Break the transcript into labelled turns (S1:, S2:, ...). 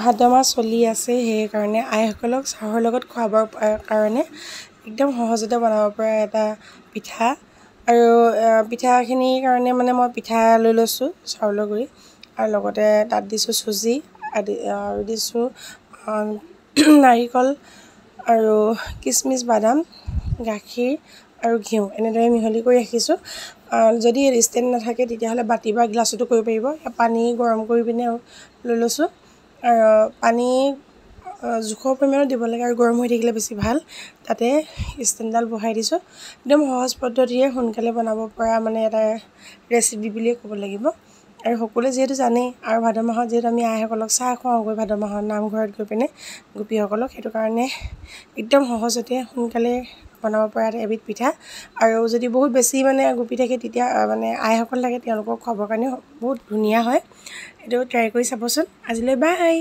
S1: ভাদ মাহ চলি আছে সেইকাৰণে আইসকলক চাহৰ লগত খোৱাবৰ কাৰণে একদম সহজতে বনাব পৰা এটা পিঠা আৰু পিঠাখিনিৰ কাৰণে মানে মই পিঠা লৈ লৈছোঁ চাউলৰ গুড়ি আৰু লগতে তাত দিছোঁ চুজি আদি আৰু দিছোঁ নাৰিকল আৰু কিচমিচ বাদাম গাখীৰ আৰু ঘিউ এনেদৰে মিহলি কৰি ৰাখিছোঁ যদি ষ্টেণ্ড নাথাকে তেতিয়াহ'লে বাতি বা গ্লাছতো কৰিব পাৰিব পানী গৰম কৰি পিনে লৈ লৈছোঁ পানী জোখৰ পৰিমাণত দিব লাগে আৰু গৰম হৈ থাকিলে বেছি ভাল তাতে ষ্টেণ্ডডাল বহাই দিছোঁ একদম সহজ পদ্ধতিৰে সোনকালে বনাব পৰা মানে এটা ৰেচিপি বুলিয়ে ক'ব লাগিব আৰু সকলোৱে যিহেতু জানেই আৰু ভাদ মাহত যিহেতু আমি আইসকলক চাহ খুৱাওঁগৈ ভাদ মাহত নামঘৰত গৈ পিনে গোপীসকলক সেইটো কাৰণে একদম সহজতে সোনকালে বনাব পৰা এবিধ পিঠা আৰু যদি বহুত বেছি মানে গুপি থাকে তেতিয়া মানে আইসকল থাকে তেওঁলোকক খোৱাবৰ কাৰণেও বহুত ধুনীয়া হয় এইটো ট্ৰাই কৰি চাবচোন আজিলৈ বাই